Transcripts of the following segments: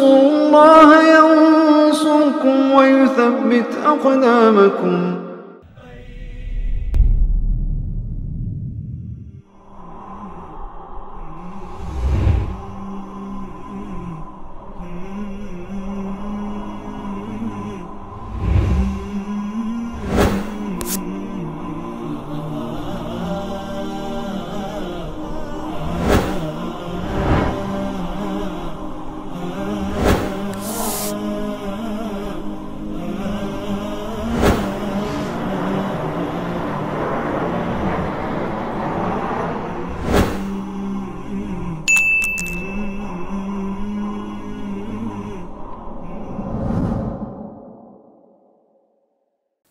فانصروا الله ينصركم ويثبت أقدامكم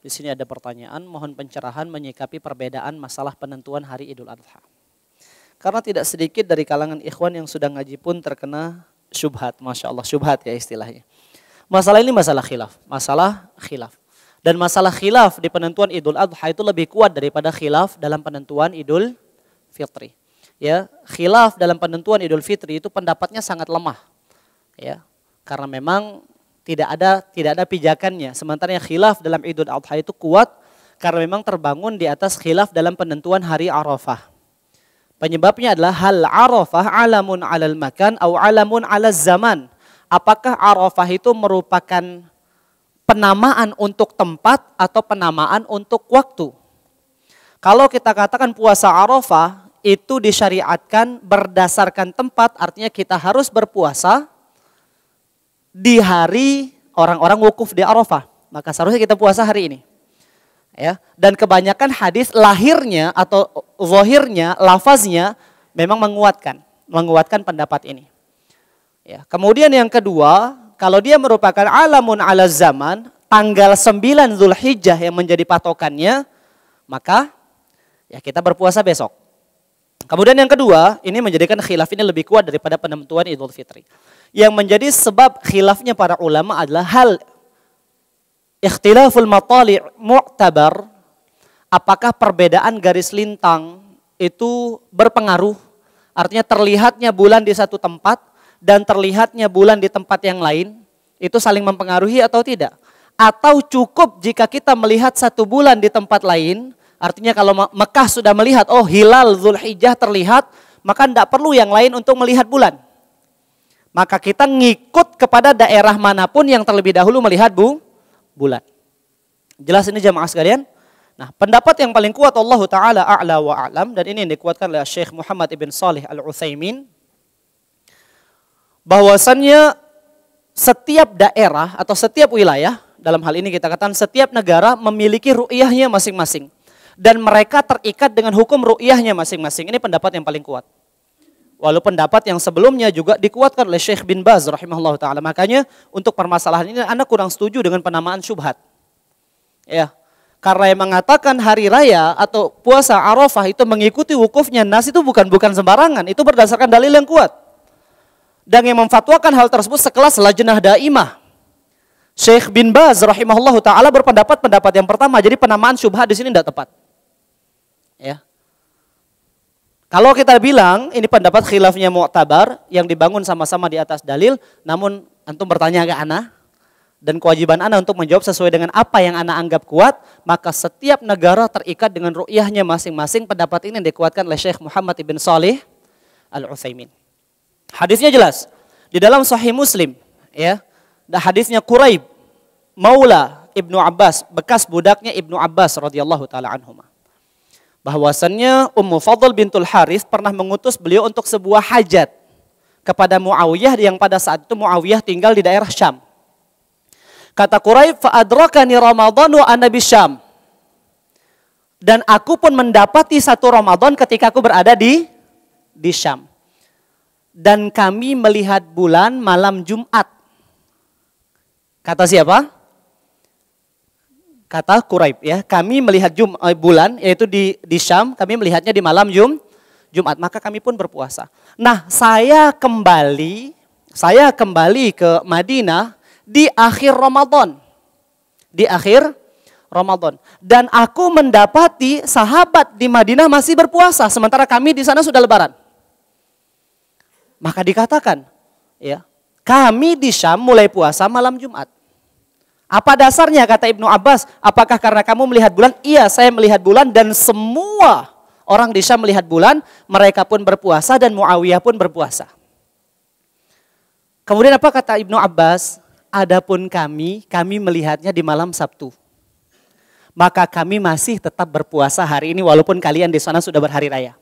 Di sini ada pertanyaan, mohon pencerahan menyikapi perbedaan masalah penentuan hari Idul Adha. Karena tidak sedikit dari kalangan ikhwan yang sudah ngaji pun terkena syubhat, masya Allah syubhat ya istilahnya. Masalah ini masalah khilaf, masalah khilaf. Dan masalah khilaf di penentuan Idul Adha itu lebih kuat daripada khilaf dalam penentuan Idul Fitri. Ya, khilaf dalam penentuan Idul Fitri itu pendapatnya sangat lemah. Ya, karena memang tidak ada tidak ada pijakannya. Sementara yang khilaf dalam Idul Adha itu kuat karena memang terbangun di atas khilaf dalam penentuan hari Arafah. Penyebabnya adalah hal Arafah alamun alal makan atau alamun alaz zaman. Apakah Arafah itu merupakan penamaan untuk tempat atau penamaan untuk waktu? Kalau kita katakan puasa Arafah itu disyariatkan berdasarkan tempat, artinya kita harus berpuasa di hari orang-orang wukuf di Arafah. Maka seharusnya kita puasa hari ini. Ya, dan kebanyakan hadis lahirnya atau zohirnya, lafaznya memang menguatkan, menguatkan pendapat ini. Ya, kemudian yang kedua, kalau dia merupakan alamun ala zaman, tanggal 9 Zulhijjah yang menjadi patokannya, maka ya kita berpuasa besok. Kemudian yang kedua, ini menjadikan khilaf ini lebih kuat daripada penentuan Idul Fitri. Yang menjadi sebab khilafnya para ulama adalah hal ikhtilaful matali mu'tabar apakah perbedaan garis lintang itu berpengaruh artinya terlihatnya bulan di satu tempat dan terlihatnya bulan di tempat yang lain itu saling mempengaruhi atau tidak atau cukup jika kita melihat satu bulan di tempat lain Artinya kalau Mekah sudah melihat, oh hilal Zulhijjah terlihat, maka tidak perlu yang lain untuk melihat bulan. Maka kita ngikut kepada daerah manapun yang terlebih dahulu melihat bu, bulan. Jelas ini jamaah sekalian? Nah, pendapat yang paling kuat Allah Ta'ala a'la wa a'lam dan ini yang dikuatkan oleh Syekh Muhammad Ibn Salih Al-Utsaimin bahwasannya setiap daerah atau setiap wilayah, dalam hal ini kita katakan setiap negara memiliki rukyahnya masing-masing dan mereka terikat dengan hukum ru'yahnya masing-masing. Ini pendapat yang paling kuat. Walau pendapat yang sebelumnya juga dikuatkan oleh Syekh bin Baz rahimahullah taala. Makanya untuk permasalahan ini Anda kurang setuju dengan penamaan syubhat. Ya. Karena yang mengatakan hari raya atau puasa Arafah itu mengikuti wukufnya nas itu bukan bukan sembarangan, itu berdasarkan dalil yang kuat. Dan yang memfatwakan hal tersebut sekelas lajnah daimah. Syekh bin Baz rahimahullah taala berpendapat pendapat yang pertama, jadi penamaan syubhat di sini tidak tepat. Ya. Kalau kita bilang ini pendapat khilafnya Mu'tabar yang dibangun sama-sama di atas dalil, namun antum bertanya ke Ana dan kewajiban Ana untuk menjawab sesuai dengan apa yang Ana anggap kuat, maka setiap negara terikat dengan ru'yahnya masing-masing pendapat ini yang dikuatkan oleh Syekh Muhammad ibn Salih Al-Utsaimin. Hadisnya jelas. Di dalam Sahih Muslim, ya. hadisnya Quraib Maula Ibnu Abbas, bekas budaknya Ibnu Abbas radhiyallahu taala anhumah bahwasannya Ummu Fadl bintul Haris pernah mengutus beliau untuk sebuah hajat kepada Muawiyah yang pada saat itu Muawiyah tinggal di daerah Syam. Kata Quraib, fa'adrakani Ramadan wa Syam. Dan aku pun mendapati satu Ramadan ketika aku berada di di Syam. Dan kami melihat bulan malam Jumat. Kata siapa? kata Quraib ya. Kami melihat jum, eh, bulan yaitu di di Syam, kami melihatnya di malam Jum Jumat, maka kami pun berpuasa. Nah, saya kembali saya kembali ke Madinah di akhir Ramadan. Di akhir Ramadan. Dan aku mendapati sahabat di Madinah masih berpuasa sementara kami di sana sudah lebaran. Maka dikatakan, ya, kami di Syam mulai puasa malam Jumat. Apa dasarnya kata Ibnu Abbas? Apakah karena kamu melihat bulan? Iya, saya melihat bulan dan semua orang di Syam melihat bulan, mereka pun berpuasa dan Muawiyah pun berpuasa. Kemudian apa kata Ibnu Abbas? Adapun kami, kami melihatnya di malam Sabtu. Maka kami masih tetap berpuasa hari ini walaupun kalian di sana sudah berhari raya.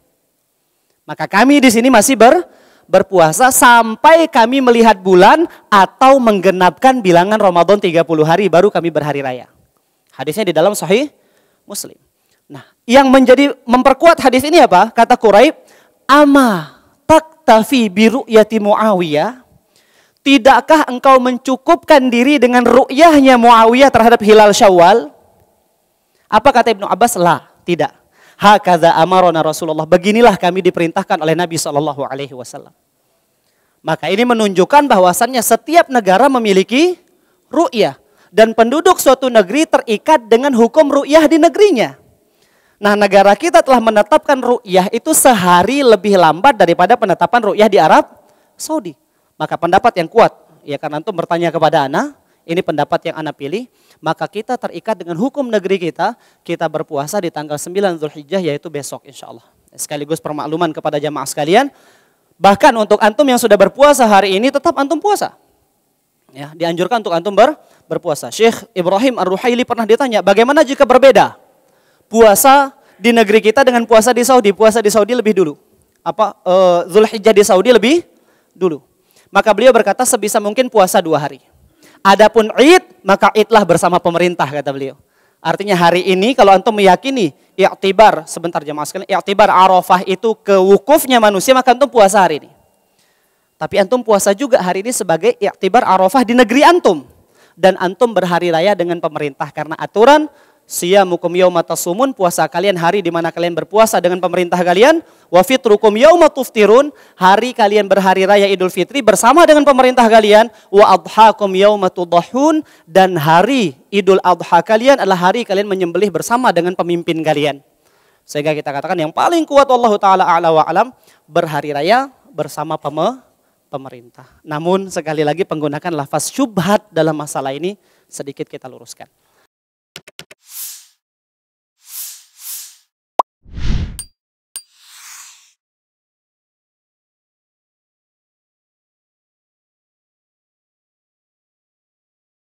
Maka kami di sini masih ber berpuasa sampai kami melihat bulan atau menggenapkan bilangan Ramadan 30 hari baru kami berhari raya. Hadisnya di dalam sahih Muslim. Nah, yang menjadi memperkuat hadis ini apa? Kata Quraib, "Ama taktafi biru ru'yati Muawiyah?" Tidakkah engkau mencukupkan diri dengan ru'yahnya Muawiyah terhadap hilal Syawal? Apa kata Ibnu Abbas? Lah, tidak. Hakaza amarona Rasulullah. Beginilah kami diperintahkan oleh Nabi Shallallahu Alaihi Wasallam. Maka ini menunjukkan bahwasannya setiap negara memiliki ru'yah. Dan penduduk suatu negeri terikat dengan hukum ru'yah di negerinya. Nah negara kita telah menetapkan ru'yah itu sehari lebih lambat daripada penetapan ru'yah di Arab Saudi. Maka pendapat yang kuat, ya karena itu bertanya kepada anak, ini pendapat yang Anda pilih, maka kita terikat dengan hukum negeri kita, kita berpuasa di tanggal 9 Zulhijjah yaitu besok insya Allah. Sekaligus permakluman kepada jamaah sekalian, bahkan untuk antum yang sudah berpuasa hari ini tetap antum puasa. Ya, dianjurkan untuk antum ber, berpuasa. Syekh Ibrahim Ar-Ruhaili pernah ditanya, bagaimana jika berbeda puasa di negeri kita dengan puasa di Saudi? Puasa di Saudi lebih dulu. Apa uh, Zulhijjah di Saudi lebih dulu. Maka beliau berkata sebisa mungkin puasa dua hari. Adapun Id, maka Idlah bersama pemerintah kata beliau. Artinya hari ini kalau antum meyakini i'tibar sebentar jemaah sekalian, i'tibar Arafah itu ke wukufnya manusia maka antum puasa hari ini. Tapi antum puasa juga hari ini sebagai i'tibar Arafah di negeri antum dan antum berhari raya dengan pemerintah karena aturan siyamukum yauma tasumun puasa kalian hari di mana kalian berpuasa dengan pemerintah kalian wa fitrukum yauma tuftirun hari kalian berhari raya Idul Fitri bersama dengan pemerintah kalian wa adhakum yauma tudahun dan hari Idul Adha kalian adalah hari kalian menyembelih bersama dengan pemimpin kalian sehingga kita katakan yang paling kuat Allah taala ala wa alam berhari raya bersama peme pemerintah namun sekali lagi penggunakan lafaz syubhat dalam masalah ini sedikit kita luruskan